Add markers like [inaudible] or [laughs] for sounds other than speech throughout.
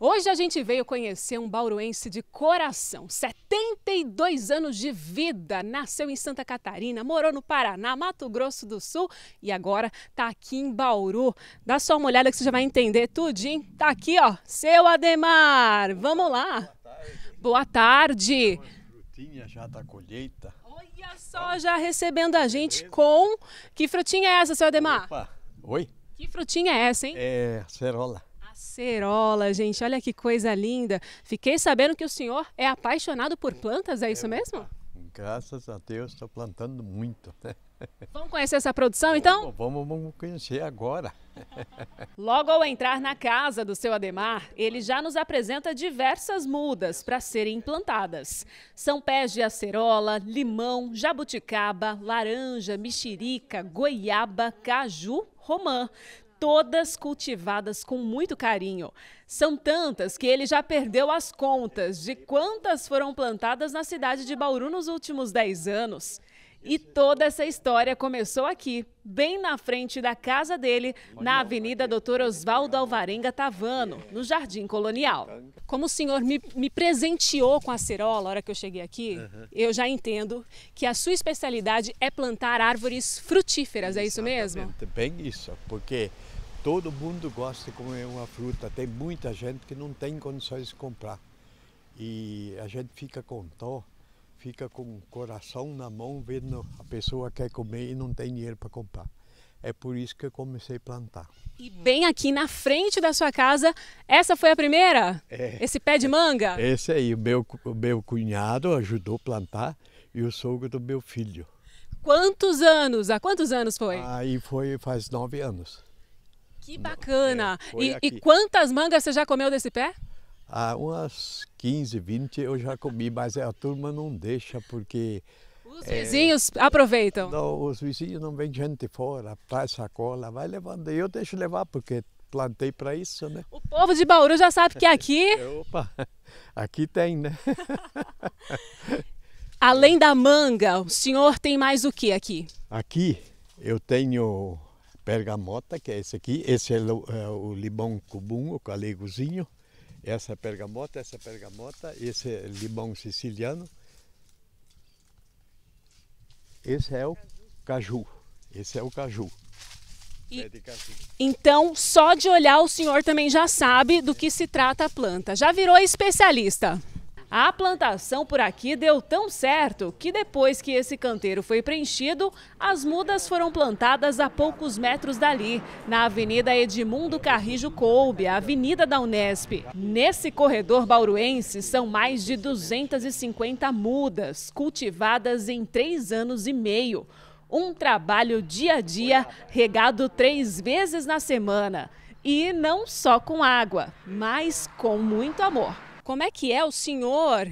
Hoje a gente veio conhecer um bauruense de coração, 72 anos de vida, nasceu em Santa Catarina, morou no Paraná, Mato Grosso do Sul e agora está aqui em Bauru. Dá só uma olhada que você já vai entender tudo. hein? Tá aqui, ó, seu Ademar. Vamos lá. Boa tarde. Boa tarde. Frutinha já da colheita. Olha só, já recebendo a gente com que frutinha é essa, seu Ademar? Opa. Oi. Que frutinha é essa, hein? É, cerola. Cerola, gente, olha que coisa linda. Fiquei sabendo que o senhor é apaixonado por plantas, é isso é. mesmo? Graças a Deus, estou plantando muito. [laughs] Vamos conhecer essa produção então? Vamos, vamos, conhecer agora. [laughs] Logo ao entrar na casa do seu Ademar, ele já nos apresenta diversas mudas para serem implantadas. São pés de acerola, limão, jabuticaba, laranja, mexerica, goiaba, caju, romã todas cultivadas com muito carinho. São tantas que ele já perdeu as contas de quantas foram plantadas na cidade de Bauru nos últimos 10 anos. E toda essa história começou aqui, bem na frente da casa dele, na Avenida Doutor Oswaldo Alvarenga Tavano, no Jardim Colonial. Como o senhor me, me presenteou com a cerola na hora que eu cheguei aqui, eu já entendo que a sua especialidade é plantar árvores frutíferas, é isso mesmo? Bem isso, porque todo mundo gosta de comer uma fruta, tem muita gente que não tem condições de comprar. E a gente fica com dó fica com o coração na mão vendo a pessoa quer comer e não tem dinheiro para comprar. É por isso que eu comecei a plantar. E bem aqui na frente da sua casa, essa foi a primeira? É, Esse pé de manga? [laughs] Esse aí, o meu, o meu cunhado ajudou a plantar e o sogro do meu filho. Quantos anos? Há quantos anos foi? Aí foi faz nove anos. Que bacana! É, e, e quantas mangas você já comeu desse pé? há umas 15, 20 eu já comi, mas a turma não deixa porque. Os é, vizinhos aproveitam? Não, os vizinhos não vêm gente fora, traz sacola, vai levando. Eu deixo levar porque plantei para isso, né? O povo de Bauru já sabe que aqui. [laughs] É, opa, aqui tem, né? [laughs] Além da manga, o senhor tem mais o que aqui? Aqui eu tenho bergamota, que é esse aqui. Esse é o, é o limão cubum, o essa é pergamota, essa é pergamota, esse é limão siciliano. Esse é o caju. Esse é o caju. E, então, só de olhar o senhor também já sabe do que se trata a planta. Já virou especialista. A plantação por aqui deu tão certo que depois que esse canteiro foi preenchido, as mudas foram plantadas a poucos metros dali, na Avenida Edmundo Carrijo Coube, a Avenida da Unesp. Nesse corredor bauruense são mais de 250 mudas, cultivadas em três anos e meio. Um trabalho dia a dia, regado três vezes na semana. E não só com água, mas com muito amor como é que é o senhor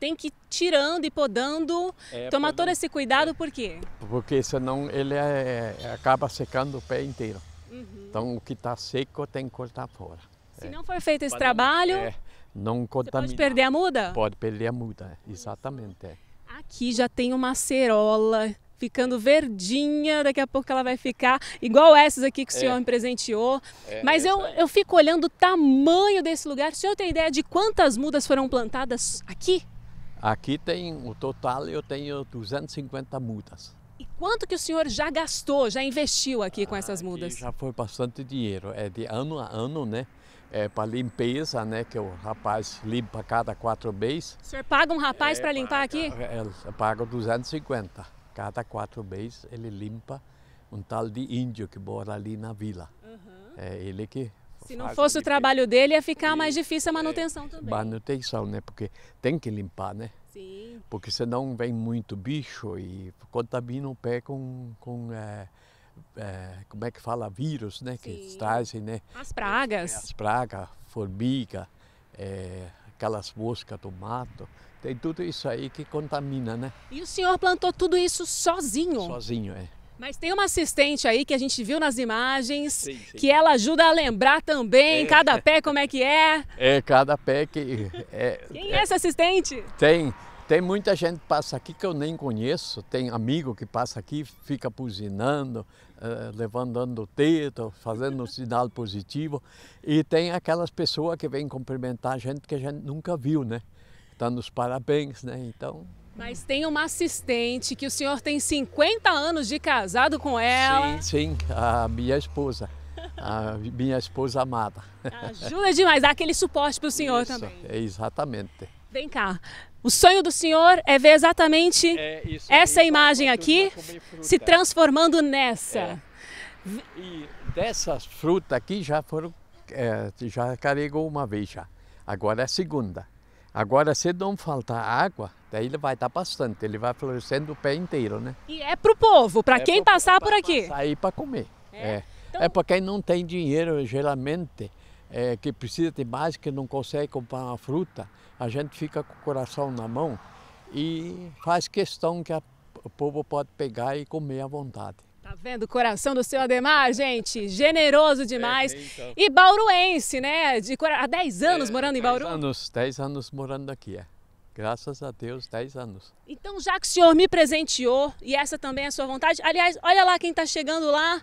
tem que ir tirando e podando, é, tomar todo esse cuidado, é. por quê? Porque senão ele é, é, acaba secando o pé inteiro. Uhum. Então o que está seco tem que cortar fora. Se é. não for feito esse trabalho, não contamina. Você pode perder a muda? Pode perder a muda, exatamente. Aqui já tem uma acerola ficando verdinha, daqui a pouco ela vai ficar igual essas aqui que o é. senhor me presenteou. É, é Mas eu, eu fico olhando o tamanho desse lugar. O senhor tem ideia de quantas mudas foram plantadas aqui? Aqui tem, o total eu tenho 250 mudas. E quanto que o senhor já gastou, já investiu aqui com essas mudas? Aqui já foi bastante dinheiro, é de ano a ano, né? É para limpeza, né? Que o rapaz limpa cada quatro meses. O senhor paga um rapaz é, para limpar paga, aqui? É, paga 250 cada quatro meses ele limpa um tal de índio que mora ali na vila. Uhum. É ele que se não fosse o trabalho dele, ia ficar mais difícil a é, manutenção também. Manutenção, né? Porque tem que limpar, né? Sim. Porque senão vem muito bicho e contamina o pé com, com é, é, como é que fala, vírus, né? Sim. Que trazem, né? As pragas. As pragas, formiga, é, aquelas moscas do mato, tem tudo isso aí que contamina, né? E o senhor plantou tudo isso sozinho? Sozinho, é. Mas tem uma assistente aí que a gente viu nas imagens, sim, sim. que ela ajuda a lembrar também é. cada pé como é que é. É, cada pé que... É, Quem é, é essa assistente? Tem, tem muita gente que passa aqui que eu nem conheço, tem amigo que passa aqui, fica buzinando, eh, levantando o teto, fazendo um [laughs] sinal positivo. E tem aquelas pessoas que vêm cumprimentar a gente que a gente nunca viu, né? Dando tá os parabéns, né? Então. Mas tem uma assistente que o senhor tem 50 anos de casado com ela. Sim, sim, a minha esposa. A minha esposa amada. Ajuda demais, dá aquele suporte para o senhor Isso, também. Exatamente. Vem cá. O sonho do senhor é ver exatamente é isso, essa isso, imagem aqui se transformando nessa. É. E dessas frutas aqui já foram, é, já carregou uma vez já. Agora é a segunda. Agora, se não faltar água, daí ele vai estar bastante, ele vai florescendo o pé inteiro, né? E é para o povo, para é quem pro, passar por aqui. Sair para comer. É. É. Então... é para quem não tem dinheiro, geralmente, é, que precisa de mais, que não consegue comprar uma fruta, a gente fica com o coração na mão e faz questão que a, o povo pode pegar e comer à vontade. Tá vendo o coração do seu Ademar, gente? Generoso demais. É, então. E bauruense, né? De, há 10 é, anos é, morando em Bauru? 10 anos, 10 anos morando aqui, é. Graças a Deus, 10 anos. Então, já que o senhor me presenteou, e essa também é a sua vontade, aliás, olha lá quem está chegando lá.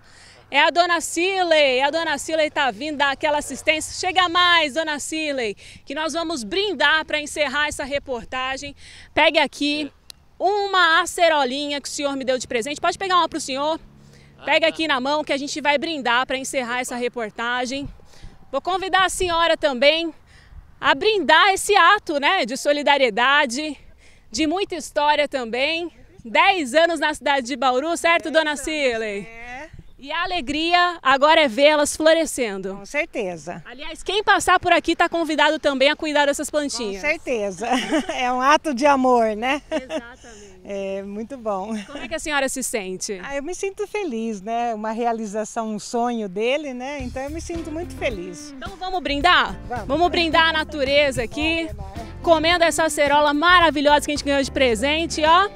É a dona Cirlei, a dona Cirlei está vindo dar aquela assistência. Chega mais, dona Cirlei, que nós vamos brindar para encerrar essa reportagem. Pegue aqui uma acerolinha que o senhor me deu de presente. Pode pegar uma para o senhor? Pega aqui na mão que a gente vai brindar para encerrar essa reportagem. Vou convidar a senhora também a brindar esse ato né, de solidariedade, de muita história também. 10 anos na cidade de Bauru, certo, dona é. E a alegria agora é vê-las florescendo. Com certeza. Aliás, quem passar por aqui está convidado também a cuidar dessas plantinhas. Com certeza. [laughs] É um ato de amor, né? Exatamente. É muito bom. Como é que a senhora se sente? Ah, eu me sinto feliz, né? Uma realização, um sonho dele, né? Então eu me sinto muito feliz. Então vamos brindar? Vamos, vamos brindar a natureza aqui. Comendo essa acerola maravilhosa que a gente ganhou de presente, ó.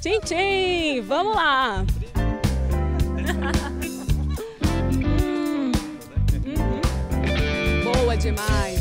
Tchim, tchim! Vamos lá! [laughs] boa demais.